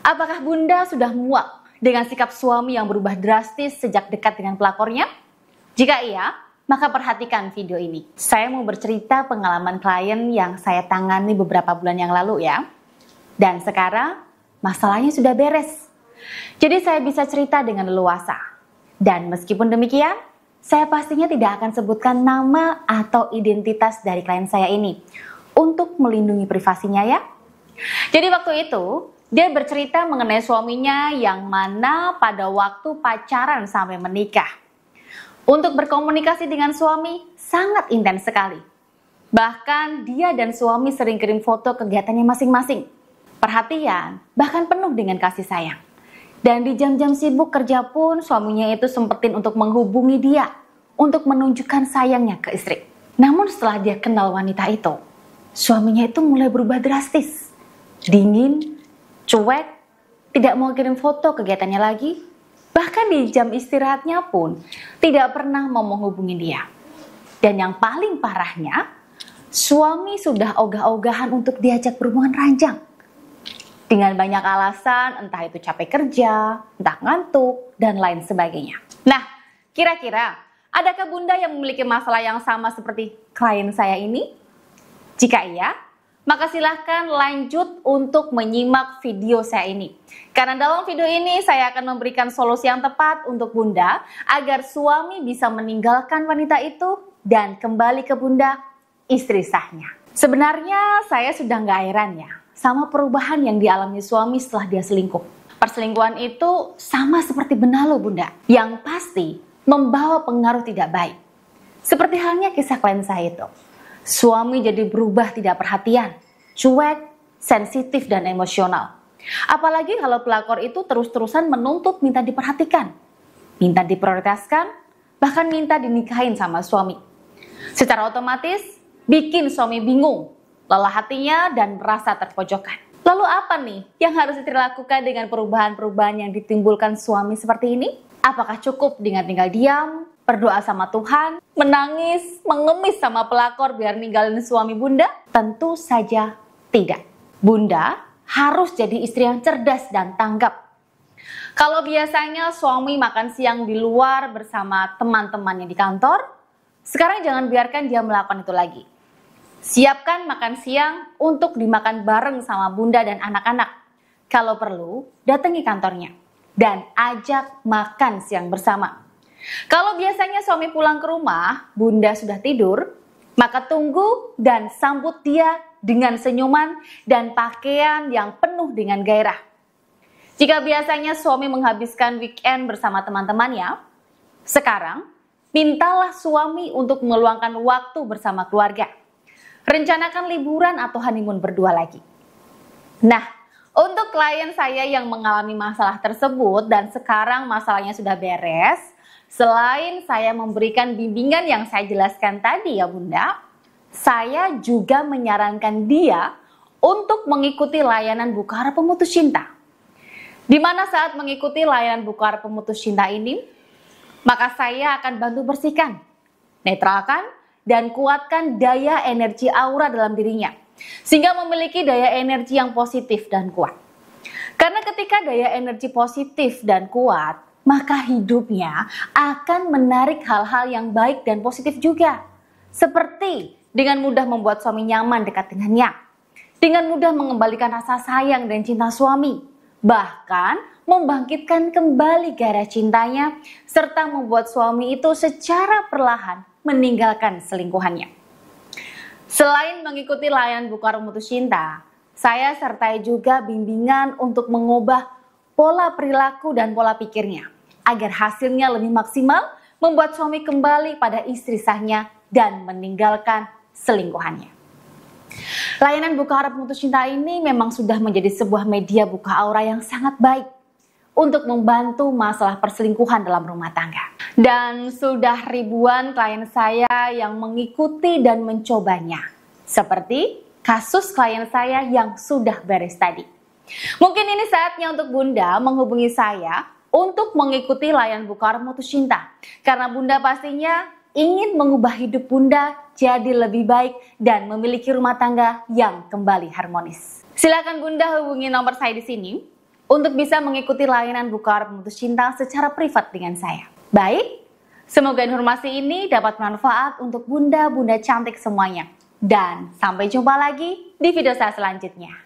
Apakah Bunda sudah muak dengan sikap suami yang berubah drastis sejak dekat dengan pelakornya? Jika iya, maka perhatikan video ini. Saya mau bercerita pengalaman klien yang saya tangani beberapa bulan yang lalu ya. Dan sekarang masalahnya sudah beres. Jadi saya bisa cerita dengan leluasa. Dan meskipun demikian, saya pastinya tidak akan sebutkan nama atau identitas dari klien saya ini untuk melindungi privasinya ya. Jadi waktu itu dia bercerita mengenai suaminya yang mana pada waktu pacaran sampai menikah. Untuk berkomunikasi dengan suami sangat intens sekali. Bahkan dia dan suami sering kirim foto kegiatannya masing-masing. Perhatian, bahkan penuh dengan kasih sayang. Dan di jam-jam sibuk kerja pun suaminya itu sempetin untuk menghubungi dia untuk menunjukkan sayangnya ke istri. Namun setelah dia kenal wanita itu, suaminya itu mulai berubah drastis. Dingin, cuek, tidak mau kirim foto kegiatannya lagi, bahkan di jam istirahatnya pun tidak pernah mau menghubungi dia. Dan yang paling parahnya, suami sudah ogah-ogahan untuk diajak berhubungan ranjang. Dengan banyak alasan, entah itu capek kerja, entah ngantuk, dan lain sebagainya. Nah, kira-kira adakah bunda yang memiliki masalah yang sama seperti klien saya ini? Jika iya, maka silahkan lanjut untuk menyimak video saya ini. Karena dalam video ini saya akan memberikan solusi yang tepat untuk bunda agar suami bisa meninggalkan wanita itu dan kembali ke bunda istri sahnya. Sebenarnya saya sudah nggak heran ya sama perubahan yang dialami suami setelah dia selingkuh. Perselingkuhan itu sama seperti benalu, bunda, yang pasti membawa pengaruh tidak baik. Seperti halnya kisah klien saya itu. Suami jadi berubah tidak perhatian, cuek, sensitif, dan emosional. Apalagi kalau pelakor itu terus-terusan menuntut minta diperhatikan, minta diprioritaskan, bahkan minta dinikahin sama suami. Secara otomatis, bikin suami bingung, lelah hatinya, dan merasa terpojokan. Lalu apa nih yang harus diterlakukan dengan perubahan-perubahan yang ditimbulkan suami seperti ini? Apakah cukup dengan tinggal diam, berdoa sama Tuhan, menangis, mengemis sama pelakor biar ninggalin suami bunda? Tentu saja tidak. Bunda harus jadi istri yang cerdas dan tanggap. Kalau biasanya suami makan siang di luar bersama teman-temannya di kantor, sekarang jangan biarkan dia melakukan itu lagi. Siapkan makan siang untuk dimakan bareng sama bunda dan anak-anak. Kalau perlu, datangi kantornya dan ajak makan siang bersama. Kalau biasanya suami pulang ke rumah, bunda sudah tidur, maka tunggu dan sambut dia dengan senyuman dan pakaian yang penuh dengan gairah. Jika biasanya suami menghabiskan weekend bersama teman-temannya, sekarang mintalah suami untuk meluangkan waktu bersama keluarga. Rencanakan liburan atau honeymoon berdua lagi. Nah, untuk klien saya yang mengalami masalah tersebut dan sekarang masalahnya sudah beres, selain saya memberikan bimbingan yang saya jelaskan tadi ya Bunda, saya juga menyarankan dia untuk mengikuti layanan Bukar Pemutus Cinta. Di mana saat mengikuti layanan Bukar Pemutus Cinta ini, maka saya akan bantu bersihkan, netralkan, dan kuatkan daya energi aura dalam dirinya sehingga memiliki daya energi yang positif dan kuat. Karena ketika daya energi positif dan kuat, maka hidupnya akan menarik hal-hal yang baik dan positif juga. Seperti dengan mudah membuat suami nyaman dekat dengannya, dengan mudah mengembalikan rasa sayang dan cinta suami, bahkan membangkitkan kembali gara cintanya, serta membuat suami itu secara perlahan meninggalkan selingkuhannya. Selain mengikuti layan buka mutus Cinta, saya sertai juga bimbingan untuk mengubah pola perilaku dan pola pikirnya agar hasilnya lebih maksimal membuat suami kembali pada istri sahnya dan meninggalkan selingkuhannya. Layanan Buka Harap Mutus Cinta ini memang sudah menjadi sebuah media buka aura yang sangat baik untuk membantu masalah perselingkuhan dalam rumah tangga. Dan sudah ribuan klien saya yang mengikuti dan mencobanya. Seperti kasus klien saya yang sudah beres tadi. Mungkin ini saatnya untuk Bunda menghubungi saya untuk mengikuti layan Bukar Mutu Cinta. Karena Bunda pastinya ingin mengubah hidup Bunda jadi lebih baik dan memiliki rumah tangga yang kembali harmonis. Silakan Bunda hubungi nomor saya di sini untuk bisa mengikuti layanan Buka Pemutus Cinta secara privat dengan saya. Baik, semoga informasi ini dapat bermanfaat untuk bunda-bunda cantik semuanya. Dan sampai jumpa lagi di video saya selanjutnya.